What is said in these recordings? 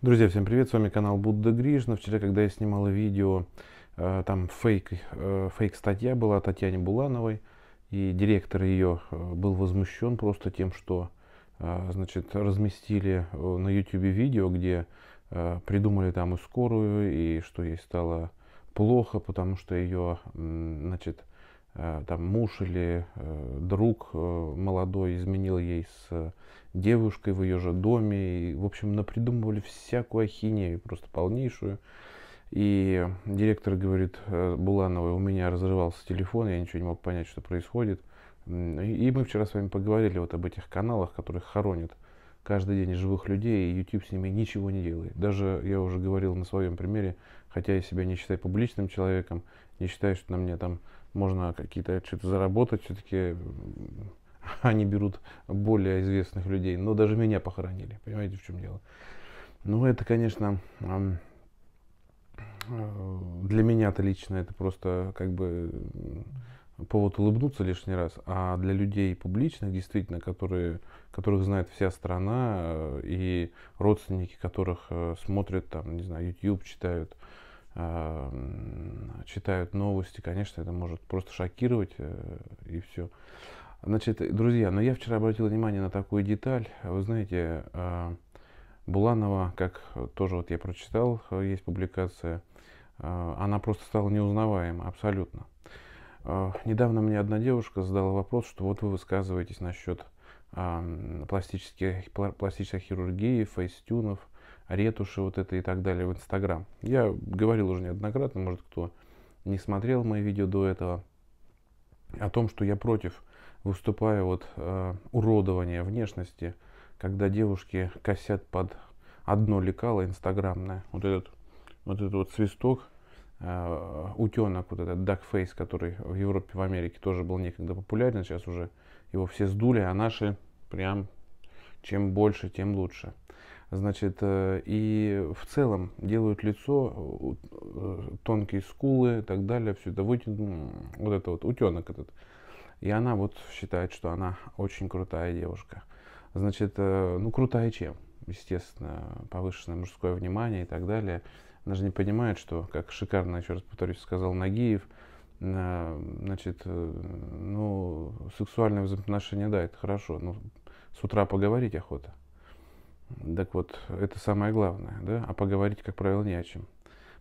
Друзья, всем привет, с вами канал Будда Гришна. Вчера, когда я снимал видео, э, там фейк, э, фейк-статья была о Татьяне Булановой, и директор ее э, был возмущен просто тем, что значит, разместили на YouTube видео, где придумали там и скорую, и что ей стало плохо, потому что ее значит, Э, там муж или э, друг э, молодой изменил ей с девушкой в ее же доме. И, в общем, напридумывали всякую ахинею, просто полнейшую. И директор говорит Булановой, у меня разрывался телефон, я ничего не мог понять, что происходит. И мы вчера с вами поговорили вот об этих каналах, которые хоронят каждый день живых людей, и YouTube с ними ничего не делает. Даже я уже говорил на своем примере, хотя я себя не считаю публичным человеком, не считаю, что на мне там можно какие-то что-то заработать, все-таки они берут более известных людей, но даже меня похоронили, понимаете, в чем дело. Ну, это, конечно, э, для меня-то лично это просто как бы повод улыбнуться лишний раз, а для людей публичных, действительно, которые, которых знает вся страна, э, и родственники которых э, смотрят, там, не знаю, YouTube читают, э, читают новости, конечно, это может просто шокировать и все. Значит, друзья, но я вчера обратил внимание на такую деталь. Вы знаете, Буланова, как тоже вот я прочитал, есть публикация, она просто стала неузнаваема абсолютно. А, недавно мне одна девушка задала вопрос, что вот вы высказываетесь насчет пластической хирургии, фейстюнов, ретуши вот это и так далее в Инстаграм. Я говорил уже неоднократно, может кто не смотрел мои видео до этого, о том, что я против выступаю вот э, уродования внешности, когда девушки косят под одно лекало инстаграмное. Вот этот, вот этот вот свисток – а, утенок, вот этот duckface, который в Европе, в Америке тоже был некогда популярен, сейчас уже его все сдули, а наши прям чем больше, тем лучше. Значит, э, и в целом делают лицо, э, тонкие скулы и так далее, все это вытянут, ну, вот это вот утенок этот. И она вот считает, что она очень крутая девушка. Значит, э, ну крутая чем? Естественно, повышенное мужское внимание и так далее даже не понимает, что, как шикарно, еще раз повторюсь, сказал Нагиев, э, значит, э, ну, сексуальные взаимоотношения, да, это хорошо, но с утра поговорить охота. Так вот, это самое главное, да, а поговорить, как правило, не о чем,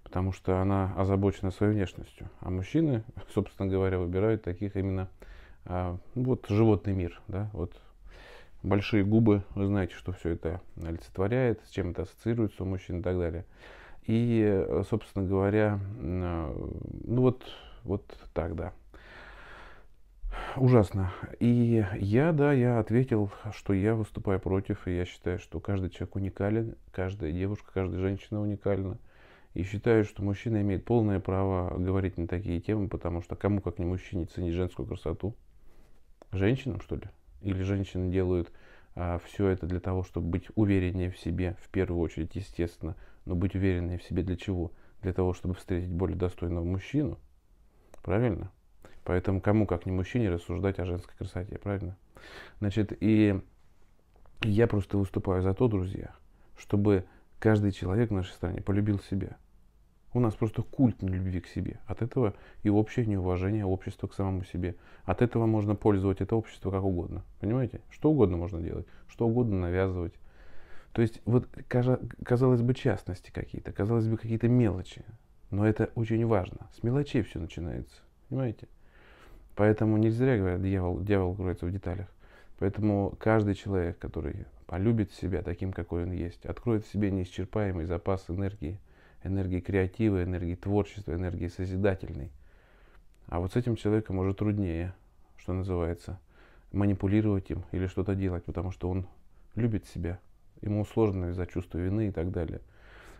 потому что она озабочена своей внешностью, а мужчины, собственно говоря, выбирают таких именно, а, вот, животный мир, да, вот, большие губы, вы знаете, что все это олицетворяет, с чем это ассоциируется у мужчин и так далее. И, э, собственно говоря, э, ну вот, вот так, да. Ужасно. И я, да, я ответил, что я выступаю против, и я считаю, что каждый человек уникален, каждая девушка, каждая женщина уникальна. И считаю, что мужчина имеет полное право говорить на такие темы, потому что кому, как не мужчине, ценить женскую красоту? Женщинам, что ли? Или женщины делают а, все это для того, чтобы быть увереннее в себе, в первую очередь, естественно, но быть уверенной в себе для чего? Для того, чтобы встретить более достойного мужчину. Правильно? Поэтому кому, как не мужчине, рассуждать о женской красоте, правильно? Значит, и я просто выступаю за то, друзья, чтобы каждый человек в нашей стране полюбил себя. У нас просто культ любви к себе. От этого и общее неуважение общества к самому себе. От этого можно пользовать это общество как угодно. Понимаете? Что угодно можно делать, что угодно навязывать, то есть, вот, казалось бы, частности какие-то, казалось бы, какие-то мелочи. Но это очень важно. С мелочей все начинается. Понимаете? Поэтому не зря говорят, дьявол, дьявол кроется в деталях. Поэтому каждый человек, который полюбит себя таким, какой он есть, откроет в себе неисчерпаемый запас энергии, энергии креатива, энергии творчества, энергии созидательной. А вот с этим человеком уже труднее, что называется, манипулировать им или что-то делать, потому что он любит себя, ему сложно из-за чувства вины и так далее.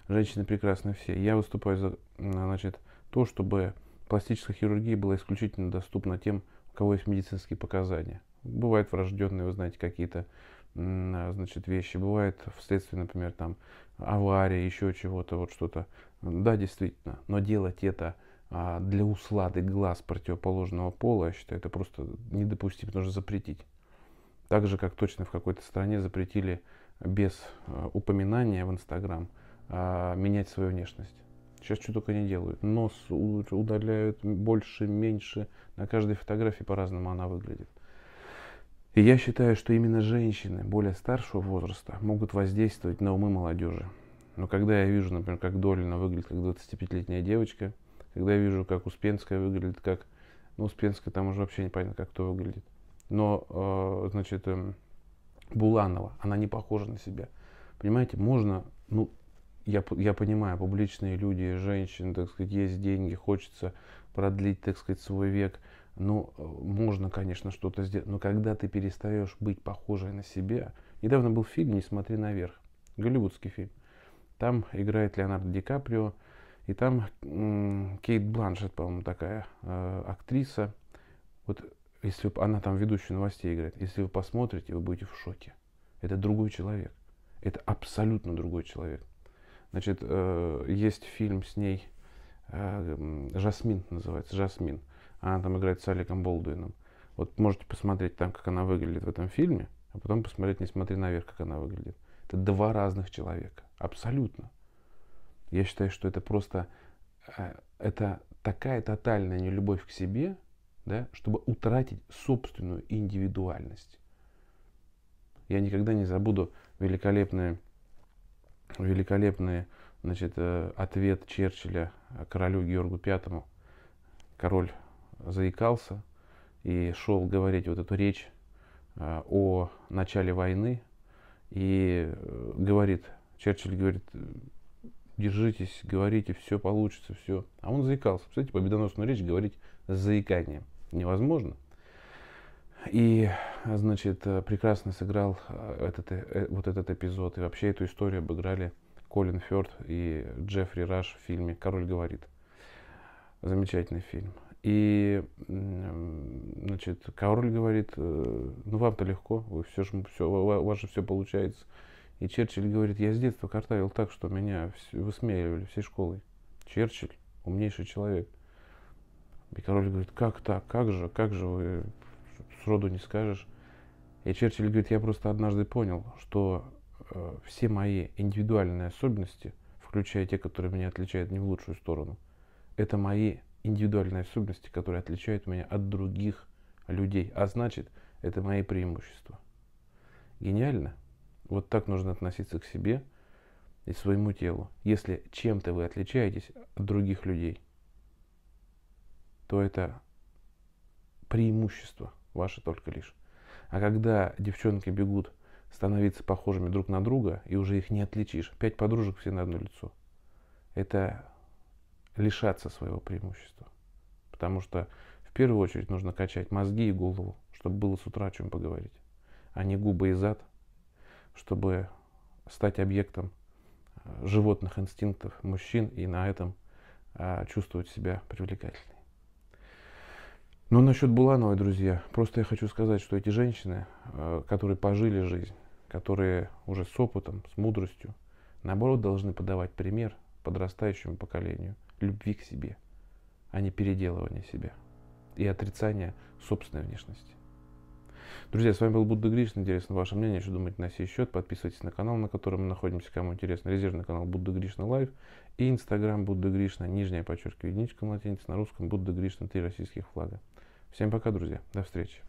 Женщины прекрасны все. Я выступаю за значит, то, чтобы пластическая хирургия была исключительно доступна тем, у кого есть медицинские показания. Бывают врожденные, вы знаете, какие-то а, значит, вещи, бывает вследствие, например, там, авария, еще чего-то, вот что-то. Да, действительно, но делать это а, для услады глаз противоположного пола, я считаю, это просто недопустимо, нужно запретить. Так же, как точно в какой-то стране запретили без э, упоминания в Инстаграм а, менять свою внешность. Сейчас что только не делают. Нос удаляют больше, меньше. На каждой фотографии по-разному она выглядит. И я считаю, что именно женщины более старшего возраста могут воздействовать на умы молодежи. Но когда я вижу, например, как Долина выглядит как 25-летняя девочка, когда я вижу, как Успенская выглядит как... Ну, Успенская там уже вообще непонятно, как кто выглядит. Но, э, значит, э, Буланова, она не похожа на себя. Понимаете, можно, ну, я, я понимаю, публичные люди, женщины, так сказать, есть деньги, хочется продлить, так сказать, свой век. Ну, можно, конечно, что-то сделать, но когда ты перестаешь быть похожей на себя... Недавно был фильм «Не смотри наверх», голливудский фильм. Там играет Леонардо Ди Каприо, и там Кейт Бланшет, по-моему, такая э, актриса. Вот если она там ведущую новостей играет, если вы посмотрите, вы будете в шоке. Это другой человек. Это абсолютно другой человек. Значит, э, есть фильм с ней, э, Жасмин называется, Жасмин. Она там играет с Аликом Болдуином. Вот можете посмотреть там, как она выглядит в этом фильме, а потом посмотреть «Не смотри наверх», как она выглядит. Это два разных человека. Абсолютно. Я считаю, что это просто... Э, это такая тотальная нелюбовь к себе – да, чтобы утратить собственную индивидуальность. Я никогда не забуду великолепные, великолепный значит, э, ответ Черчилля королю Георгу V. Король заикался и шел говорить вот эту речь э, о начале войны. И э, говорит, Черчилль говорит, держитесь, говорите, все получится, все. А он заикался. Кстати, победоносную речь говорить с заиканием невозможно. И, значит, э, прекрасно сыграл э, этот, э, вот этот эпизод. И вообще эту историю обыграли Колин Фёрд и Джеффри Раш в фильме «Король говорит». Замечательный фильм. И, значит, король говорит, ну вам-то легко, вы все же, все, у вас же все получается. И Черчилль говорит, я с детства картавил так, что меня высмеивали всей школой. Черчилль, умнейший человек. И король говорит, как так, как же, как же вы сроду не скажешь. И Черчилль говорит, я просто однажды понял, что э, все мои индивидуальные особенности, включая те, которые меня отличают не в лучшую сторону, это мои индивидуальные особенности, которые отличают меня от других людей. А значит, это мои преимущества. Гениально. Вот так нужно относиться к себе и своему телу, если чем-то вы отличаетесь от других людей – то это преимущество ваше только лишь. А когда девчонки бегут становиться похожими друг на друга, и уже их не отличишь, пять подружек все на одно лицо, это лишаться своего преимущества. Потому что в первую очередь нужно качать мозги и голову, чтобы было с утра о чем поговорить, а не губы и зад, чтобы стать объектом э, животных инстинктов мужчин и на этом а, чувствовать себя привлекательной. Но ну, насчет Булановой, друзья, просто я хочу сказать, что эти женщины, э, которые пожили жизнь, которые уже с опытом, с мудростью, наоборот, должны подавать пример подрастающему поколению любви к себе, а не переделывания себя и отрицания собственной внешности. Друзья, с вами был Будда Гришна. Интересно ваше мнение, что думаете на сей счет. Подписывайтесь на канал, на котором мы находимся. Кому интересно, резервный канал Будда Гришна Лайв и инстаграм Будда Гришна, нижняя подчеркивая единичка на латинице, на русском Будда Гришна, три российских флага. Всем пока, друзья. До встречи.